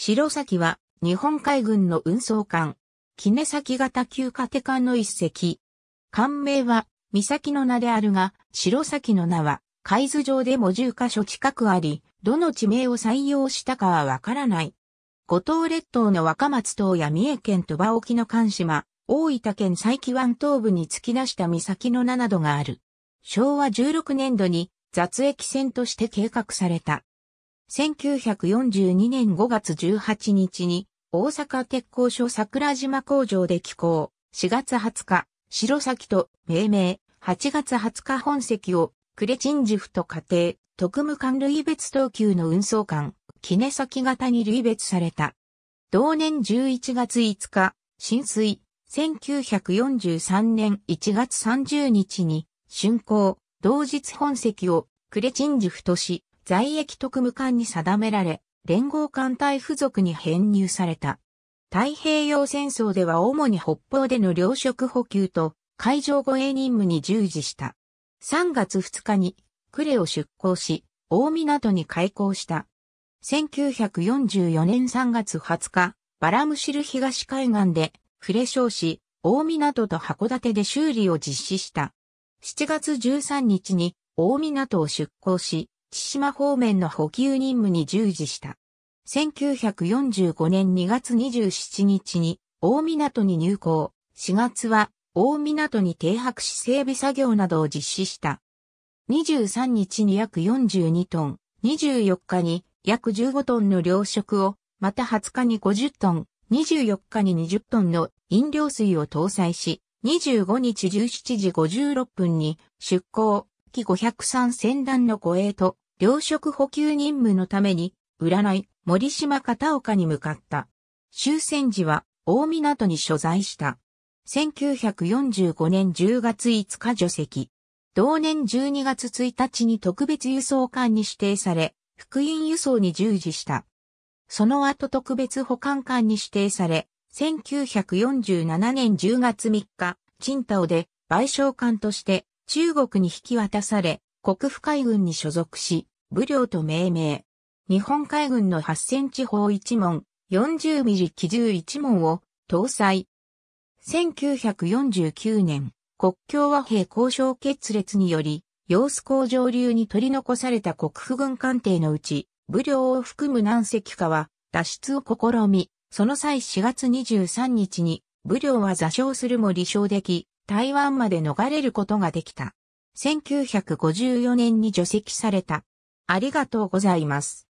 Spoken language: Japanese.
白崎は日本海軍の運送艦、杵崎型旧カテ艦の一隻。艦名は、岬の名であるが、白崎の名は、海図上でも10カ所近くあり、どの地名を採用したかはわからない。五島列島の若松島や三重県鳥羽沖の関島、大分県佐伯湾東部に突き出した岬の名などがある。昭和16年度に雑駅船として計画された。1942年5月18日に大阪鉄工所桜島工場で寄港、4月20日、白崎と命名、8月20日本籍をクレチンジフと家庭、特務艦類別等級の運送艦、キネ先型に類別された。同年11月5日、浸水、1943年1月30日に、竣工、同日本籍をクレチンジフとし、在役特務官に定められ、連合艦隊付属に編入された。太平洋戦争では主に北方での糧食補給と海上護衛任務に従事した。3月2日に呉を出港し、大港に開港した。1944年3月20日、バラムシル東海岸で、フレ商し、大港と函館で修理を実施した。7月13日に大港を出港し、千島方面の補給任務に従事した。1945年2月27日に大港に入港、4月は大港に停泊し整備作業などを実施した。23日に約42トン、24日に約15トンの糧食を、また20日に50トン、24日に20トンの飲料水を搭載し、25日17時56分に出港、記503戦団の護衛と、糧食補給任務のために、占い、森島片岡に向かった。終戦時は、大港に所在した。1945年10月5日除籍。同年12月1日に特別輸送艦に指定され、福音輸送に従事した。その後特別保管艦に指定され、1947年10月3日、チンで賠償艦として中国に引き渡され、国府海軍に所属し、武領と命名。日本海軍の8センチ砲1門、40ミリ機銃1門を搭載。1949年、国境和平交渉決裂により、様子工上流に取り残された国府軍艦艇のうち、武領を含む何隻かは脱出を試み、その際4月23日に武領は座礁するも離礁でき、台湾まで逃れることができた。1954年に除籍された。ありがとうございます。